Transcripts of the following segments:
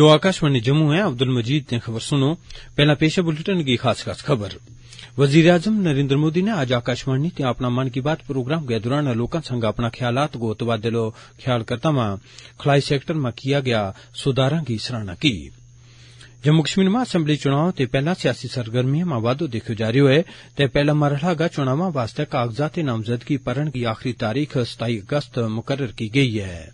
You Jammu عبد المجید نے خبر خبر سنو پہلا ہے بلٹن کی خاص خاص وزیر اعظم نریندر مودی نے اج آکاشوانی اپنا من کی بات پروگرام کے دوران لوکوں سنگ اپنا خیالات کو گوتباد خیال کرتا کرتاوا خلائی سیکٹر کیا گیا سدار کی سرانہ کی جموں کشمیر میں اسمبلی چناؤ تے پہلا سیاسی سرگرمی سرگرمیاں وادو دیکھو جاری ہوا ہے پہلا مرحلہ گا چناو واسطے کاغذات نامزدگی پرن کی آخری تاریخ ستائی اگست مقرر کی گئی ہے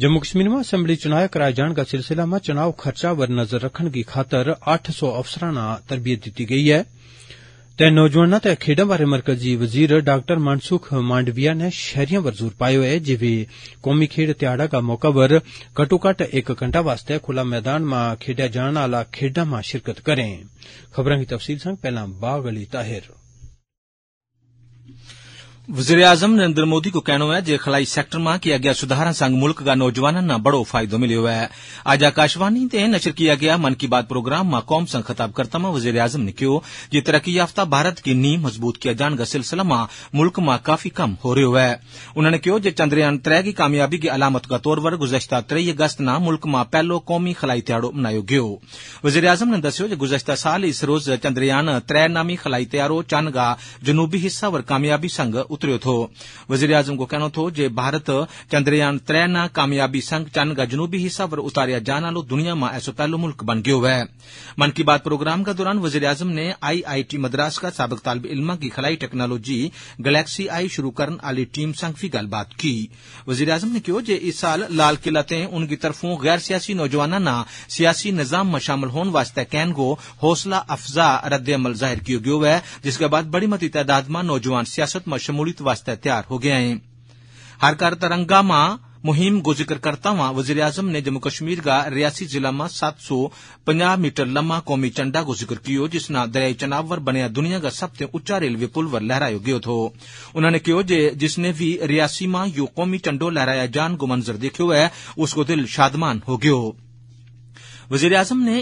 جمو کشمیر میں اسمبلی چناؤ کرائے جان کا سلسلہ میں چناؤ خرچہ ور نظر رکھن کی خاطر اٹھ سو افسروں میں تربیت تے نوجوان تے کھیڈاں بارے مرکزی وزیر ڈاکٹر منسوخ مانڈویا نے شہریاں پر زور پایا ہے قومی کیڈ تیاڑا کا موقع پر گٹوک واسطے کھلا میدان میں کڈے جان کھیڈاں میں شرکت کریں کی تفصیل سنگ آپ خیڈکت کریے وزیر اعظم نریندر مودی کو کہنا ہے جی خلائی سیکٹر میں کیا گیا سدارا سنگ ملک کا نوجوان نہ بڑو فائد ملو ہے اج آکاشوانی تے نشر کیا گیا من کی بات پروگرام ماں قوم سنگ خطاب کرتا ماں وزیر اعظم نے کہو جی ترقی یافتہ بھارت کی نیم مضبوط کیا جان کا سلسلہ ماں ملک ماں کافی کم ہو رہے ہے انہوں نے کہو جی چندریان تر کی کامیابی کی علامت کا طور پر گزشتہ تری اگست نہ ملک ماں پہلو قومی خلائی دیہڑو منا وزیر اعظم نے دسو جی گزشتہ سال اس روز چندریان تر نامی خلائی طےڑو چند جنوبی حصہ ور کامیابی سنگ وزیر اعظم کو کہنا تھا بھارت چندریان تر نا کامیابی سنگ چند کا جنوبی حصہ پر اتارے جان آلو دنیا میں ایسا پہلو ملک بن گیا ہوا ہے من کی بات پروگرام کے دوران وزیر اعظم نے آئی آئی ٹی مدراس کا سابق طالب علما کی خلائی ٹیکنالوجی گلیکسی آئی شروع کرنے والی ٹیم سنگ بھی گل بات کی وزیر اعظم نے کہ اس سال لال قلعہ ان کی طرفوں گیر سیاسی نوجوانوں سیاسی نظام میں شامل ہونے کینگو حوصلہ افزا رد عمل ظاہر کی گیا ہوئے جعد بڑی مت تعداد میں نوجوان سیاست مشمول واسطے تیار ہو گیا ہیں ہر کار ترنگا ماں مہم گو ذکر کرتا کرتاوا وزیر اعظم نے جموں کشمیر کا ریاسی ضلع میں سات سو پنجہ میٹر لما قومی چنڈا کو ذکر کرو جس نے دریائی چناور بنیا دنیا کا سب سے اچا ریلوے پل پلور لہرایا گیا تھو انہوں ان کہ جس نے بھی ریاسی ماہ یو قومی چنڈو لہرایا جان کو منظر دیکھو ہے اس کو دل شادمان ہو گئے وزیر اعظم نے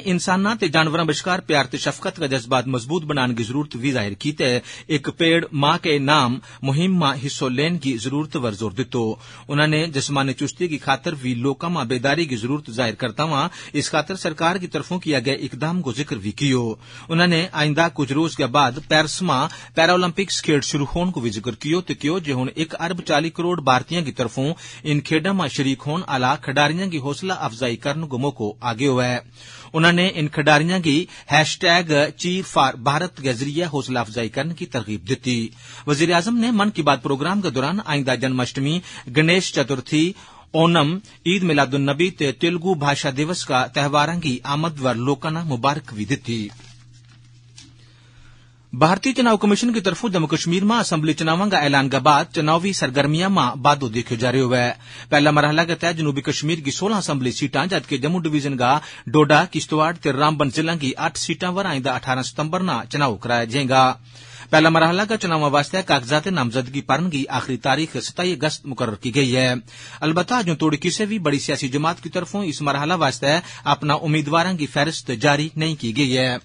تے جانوراں بشکار پیار تے شفقت کا جذبات مضبوط بنان کی ضرورت بھی ظاہر کی ایک پیڑ ماں کے نام مہم ماں حصہ لین کی ضرورت پر زور دتو انہوں نے جسمانی چستی کی خاطر بھی لوکاں ماں بیداری کی ضرورت ظاہر کرتا ہوا اس خاطر سرکار کی طرفوں کیا گئے اقدام کو ذکر بھی انہوں نے آئندہ کچھ روز کے بعد پیرس پیرا اولمپکس کھیڑ شروع ہون کو بھی ذکر جے ہن ایک ارب چالی کروڑ بارتی کی طرفوں ان ماں شریک ہون آلہ کھڈاریاں کی حوصلہ افزائی کرنے موقع آگے ہوئے ہے انہوں نے ان کھڈاریاں کی ہیش ٹیگ کیش فار بھارت کے ذریعے حوصلہ افزائی کرنے کی ترغیب دیتی وزیر اعظم نے من کی بات پروگرام کے دوران آئندہ جنم اشٹمی گنیش چترتھی اونم عید میلاد النبی نبی تلگو بھاشا دس کا تہوار کی آمد ور نے مبارک بھی دیتی بھارتی چناؤ کمیشن کی ترفو جم کشمیر اسمبلی چناؤں کا اعلان کے بعد سرگرمیاں ماں بادو دیکھے جی ہوئے پہلا مرحلہ کے تحت جنوبی کشمیر کی سولہ اسمبلی سیٹاں جدکہ جم ڈیزن کا ڈوڈا کشتواڑی رامبن ضلع کی اٹھ سیٹا آئندہ اٹھارہ ستمبر نا چناؤ کرایا جے گا پہلا مرحلہ کا چناو واسطے کاغذات نامزدگی پرن کی آخری تاریخ ستائی اگست مقرر کی گئی ہے البتہ جو توڑی کسی بھی بڑی سیاسی جماعت کی ترفو اس مرحلہ مرحلے اپنا امیدوار کی فہرست جاری نہیں کی گئی ہے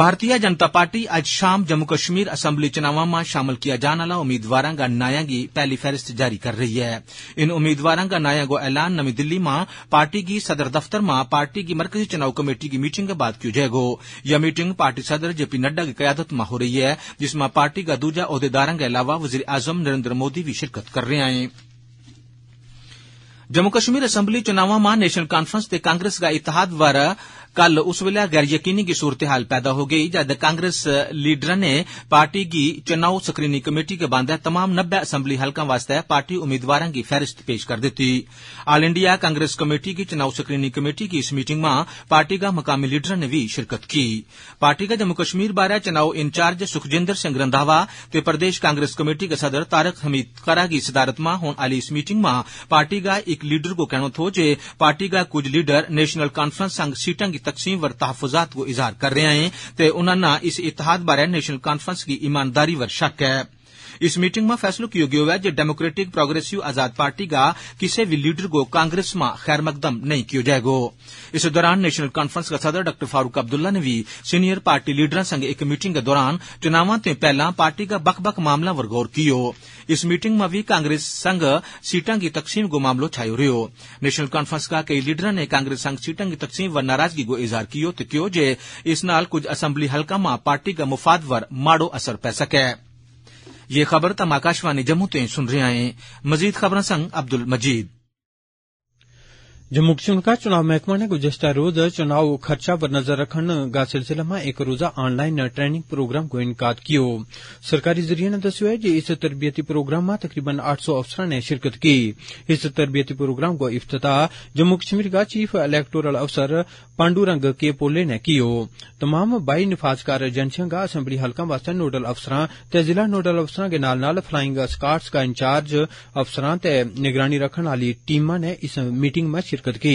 بھارتی جنتا پارٹی اج شام جمو کشمیر اسمبلی چناو مو شامل کیا جانا امیدوار کا نایا کی پہلی فہرست جاری کر رہی ہے ان امیدوار کا نایا گو ایلان نم دلی پارٹی کی صدر دفتر پارٹی کی مرکزی چناؤ کمیٹی کی میٹنگ کے بعد جائے گو یا میٹنگ پارٹی صدر جے پی نڈا کی قیادت ہو رہی ہے جس ںم پارٹی کا دجا عہدار کے علاوہ وزیر اعظم نریندر مود بھی شرکت کر رہی ہوں جموں کشی اسمبلی چناو ماں نیشنل کانفرنس تے کانگریس کا اتحاد بارہ کل اسقی کی صورتحال پیدا ہو گئی جب کانگریس لیڈر نے پارٹی چناؤ سکرینگ کمیٹی باندہ تمام نبے اسمبلی حلق واسطے پارٹی امیدوار کی فہرست پیش کری آل انڈیا کانگریس کمیٹی چناؤ سکرینگ کمٹی میٹنگ ما پارٹی مقامی لیڈر نے بھی شرکت کی پارٹی کا جم کشمیر بارے چناؤ انچارج سکھجر سنگھ رنداوا کے پرد کانگریس کمیٹی کے صدر تارک حمید خرا کی صدارت میں ہونے آئی اس میٹنگ ما پارٹی کا ایک لیڈر کو کہنا ہو پارٹی کا کچھ لیڈر نیشنل کانفرس آگ سیٹا تقسیم ور تحفظات کو اظہار کر رہے تے انہوں نے اس اتحاد بارے نیشنل کانفرنس کی ایمانداری ور شک ہے اس میٹ میں فیصلو یوگی ہوا ہے ڈیموکریٹک پروگرسو آزاد پارٹی کا کسی بھی لیڈر کو کانگریس یو خیر مقدم نہیں کی جائے گا اس دران نیشنل کانفرس کا سدر ڈاک فاروق ابدا نے بھی سینئر پارٹی لیڈر سنگ ایک میٹنگ دران چناواں تیو پہلے پارٹی کا بخ بک معاملوں پر گور کی میٹنگ میں بھی کانگریس سیٹا تقسیم گو ماملو چھائی ہو نیشنل کانفرس کا کئی لیڈر نے کانگریس سگ سیٹا کی تقسیم و ناراضگی گو اظہار کر اس اصمبلی حلق یو پارٹی کا مفاد پر ماڑو اثر پی سک یہ خبر تم آکاشوانی جموں تین سن رہے ہیں مزید خبر سنگ عبد المجید جموں کشمیر کا چناؤ محکمہ نے گزشتہ روز چناؤ خرچہ پر نظر رکھنے کا سلسلہ میں ایک روزہ آن لائن ٹریننگ پروگرام کو انعقاد انکات سرکاری ذریعے نے دس تربیتی پروگرام میں تقریباً آٹھ سو افسران نے شرکت کی اس تربیتی پروگرام کو افتتاح جموں کشمیر کا چیف الیکٹورل افسر پانڈو رنگ کے پولے نے کی تمام بائی نفاذ کار ایجنسیاں کا اسمبلی حلقہ واسطے نوڈل افسر کے ضلع نوڈل افسروں کے نال نال فلائنگ سکاٹ کا انچارج افسر نگرانی رکھنے والی ٹیم نے اس میٹنگ میں کی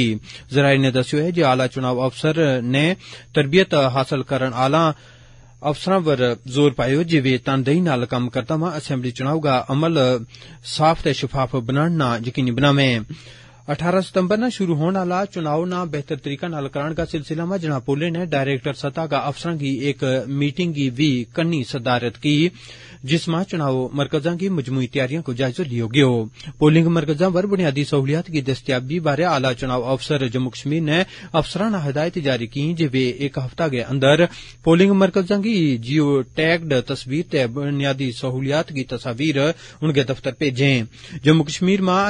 ذرائع نے دس ہے جی چناؤ افسر نے تربیت حاصل کرنے افسروں پر زور پایا جے جی کرتا کردہ ہاں۔ اسمبلی چناؤ کا عمل صاف تے شفاف بنانا یقینی بنا میں اٹھارہ ستمبر نا شروع ہونے آپ بہتر طریقہ نال کران کا سلسلہ میں جناب پولے نے ڈائریکٹر سطح کا افسروں کی ایک میٹنگ کی بھی صدارت کی جس ماہ چناؤ مرکز کی مجموعی تیاریاں کو جائزہ لے پولنگ مکزہ پر بنیادی سہولیات کی دستیابی بارے آلہ چناؤ افسر جموں کشمیر نے افسران ہدایت جاری کی جے ایک ہفتہ کے اندر پولنگ مرکز کی جیو ٹیکڈ تصویر تے بنیادی سہولیات کی تصاویر ان کے دفتر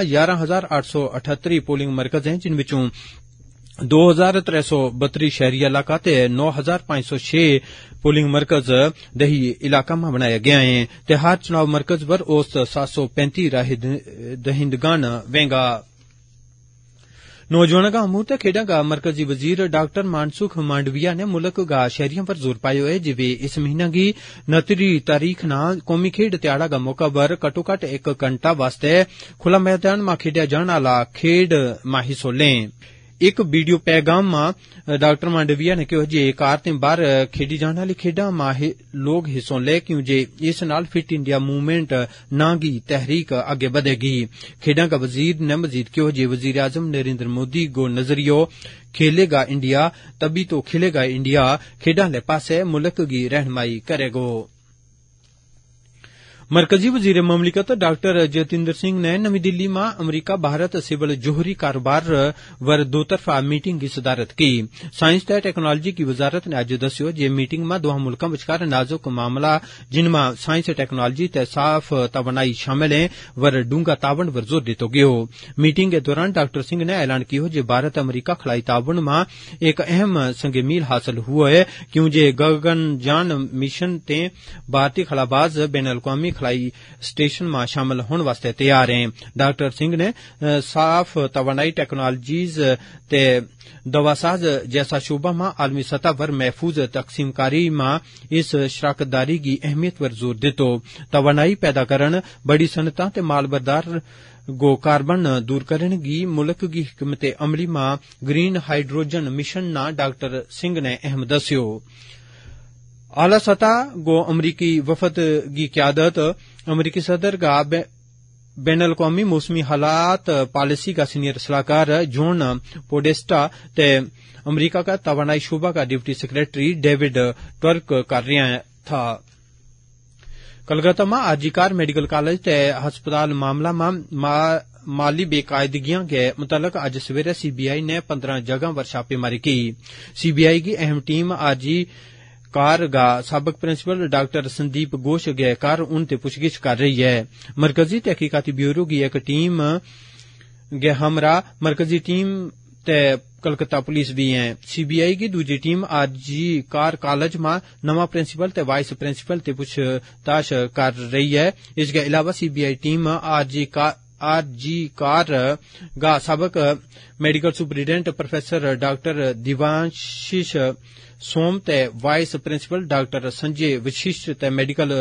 گیارہ ہزار آٹھ سو ری پولنگ مرکز ہیں جن میں دو ہزار تر سو بتری شہری علاقہ نو ہزار پانچ سو چھ پولنگ مرکز دہی علاقہ میں بنایا گیا ہے تہار چناؤ مرکز پر اوسط سات سو پینتی دہندگان وینگا नौजवानें मूहूर ते खेड्ढें गा मरकजी वज़ीर डाक्टर मानसु मांडविया नै मुल्ख गा शैहरिएं पर जोर पाया ऐ जे इस महीने गी नत्तरी तरीक न कौमी खेड्ढ ध्याड़ा दा मौके पर घट्टोघट्ट इक घंटा आस्तै खुल्ला मैदान थमां खेड्डे जाने आला खेड्ड माही सोलें ایک ویڈیو پیغام ورا ڈاک مانڈویا نے کہ کار باہر کھیڈی جان آئی کھیڈ لوگ حصوں لے کی اس نال فٹ انڈیا موومینٹ نا ہی تحریک اگے بدے گی خڈا کا وزیر نے مزید کہ وزیر اعظم نریندر مواد گو نظریو کھیلے گا انڈیا تبھی تو کھیلے گا انڈیا خیڈ آلے پاسے ملک کی رہنمائی کرے مرکزی وزیر مملکت ڈاکٹر جتیںدر سنگھ نے نم دلی میں امریکہ بھارت سیول جوہری کاروبار ور دو طرفہ میٹنگ کی صدارت کی سائنس تے ٹیکنالوجی کی وزارت نے اجی دس میٹنگ میں دوں ملکوں بشکار نازک معاملہ جن میں سائنس ٹیکنالوجی تے صاف توانائی شامل ہیں ور ڈونگا تاون ور زور دیتو گیو میٹنگ کے دوران ڈاکٹر سنگھ نے اعلان کیو ہے بھارت امریکہ خلائی تاون میں ایک اہم سنگ میل حاصل ہوا ہے کیونکہ جان مشن تے بھارتی خلاباز بین الاقوامی ਸਿਖਲਾਈ ਸਟੇਸ਼ਨ ਮਾ ਸ਼ਾਮਲ ਹੋਣ ਵਾਸਤੇ ਤਿਆਰ ਹੈ ਡਾਕਟਰ ਸਿੰਘ ਨੇ ਸਾਫ ਤਵਨਾਈ ਟੈਕਨੋਲੋਜੀਜ਼ ਤੇ ਦਵਾਸਾਜ਼ ਜੈਸਾ ਸ਼ੂਬਾ ਮਾ ਆਲਮੀ ਸਤਾ ਵਰ ਮਹਿਫੂਜ਼ ਤਕਸੀਮਕਾਰੀ ਮਾ ਇਸ ਸ਼ਰਕਤਦਾਰੀ ਦੀ ਅਹਿਮੀਅਤ ਵਰ ਜ਼ੋਰ ਦਿੱਤੋ ਤਵਨਾਈ ਪੈਦਾ ਕਰਨ ਬੜੀ ਸੰਤਾਂ ਤੇ ਮਾਲਬਰਦਾਰ ਗੋ ਕਾਰਬਨ ਦੂਰ ਕਰਨ ਦੀ ਮੁਲਕ ਦੀ ਹਕਮਤ ਅਮਲੀ ਮਾ ਗ੍ਰੀਨ ਹਾਈਡਰੋਜਨ ਮਿਸ਼ਨ ਨਾ ਡਾਕਟਰ ਸਿੰਘ ਨੇ ਅਹਿਮ ਦੱਸਿਓ اعلی سطح گو امریکی وفد کی قیادت امریکی صدر کا بین الاقوامی موسمی حالات پالیسی کا سینئر سلاحکار جون پوڈیسٹا تے امریکہ کا توانائی شعبہ کا ڈپٹی سیکرٹری ڈیوڈ ٹرک کر رہا تھا Calcutta R G Kar medical college تے ہسپتال معاملہ میں ما مالی بے بےقاعدگی کے متعلق اج سی بی آئی نے پندرہ جگہ پر چھاپے ماری کی سی بی آئی کی اہم ٹیم آجی جی گا سابق پرنسپل ڈاکٹر سندیپ گوش گئے کار ان تے پوچھ کر رہی ہے مرکزی تحقیقاتی بیورو کی ایک ٹیم ہمراہ مرکزی ٹیم تے کلکتہ پولیس بھی ہیں سی بی آئی کی دوجی team R G Kar college ماں نواں پرنسپل تے وائس پرنسپل پوچھ تاش کر رہی ہے اس علاوہ C B I team R G Kar R G Kar کا سابق medical superintendent professor doctor Debashish Som تے vice principal doctor Sanjay Vashisht تے میڈیکل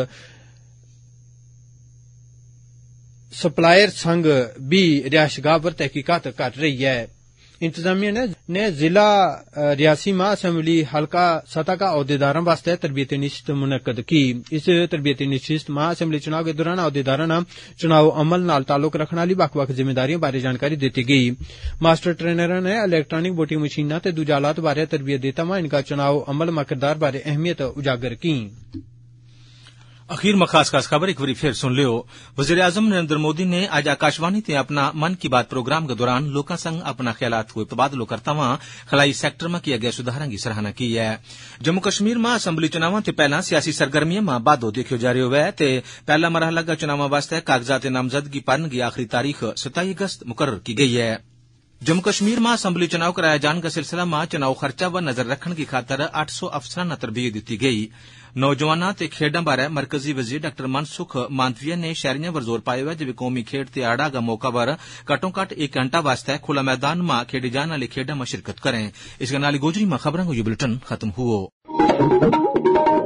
سپلائر سنگ بھی رہائش پر تحقیقات کر رہی ہے انتظامیہ نے ضلع ریاسی ماہ اسمبلی حلقہ سطح کا اہدے واسطے تربیتی نشست منعقد کی اس تربیتی نشست ماہ اسمبلی چناؤ کے دوران اہدےاروں چناؤ عمل نال تعلق رکھنے والی بخ داریاں بارے جانکاری دیتی گئی ماسٹر ٹرینر نے الیکٹرانک ووٹنگ مشین تجالات بارے تربیت دیتا دی ان کا چناؤ عمل مقدار بارے اہمیت اجاگر کی اخیر خاص خبر ایک بری پھر سن وزیر اعظم نریندر مودی نے آج آکاشوانی اپنا من کی بات پروگرام کے دوران لوکا سنگ اپنا خیالات کو کرتا ہوا خلائی سیکٹر میں کیا گئے سداروں کی سراہنا کی ہے جموں کشمیر ماہ اسلی چناؤں تہانا سیاسی سرگرمیاں میں بہادو دیکھو جاری ہوا ہے پہلا کا چناؤ واسطے کاغذات نامزدگی نامزدگڑ کی آخری تاریخ ستائی اگست مقرر کی گئی ہے جموں کشمیر میں اسمبلی چناؤ کرایا جان کا سلسلہ میں چناؤ خرچہ و نظر رکھنے کی خاطر اٹھ سو افسران تربیت دیتی گئی نوجوان کھیڈوں بارے مرکزی وزیر ڈاک منسوخ مانتویا نے شہریاں پر زور پایا ہے جو قومی کھیڈ کے آڑا موقع پر گٹوک ایک گھنٹے واسطے کھلا میدان ماں کڈی جان آئی کڈ شرکت کر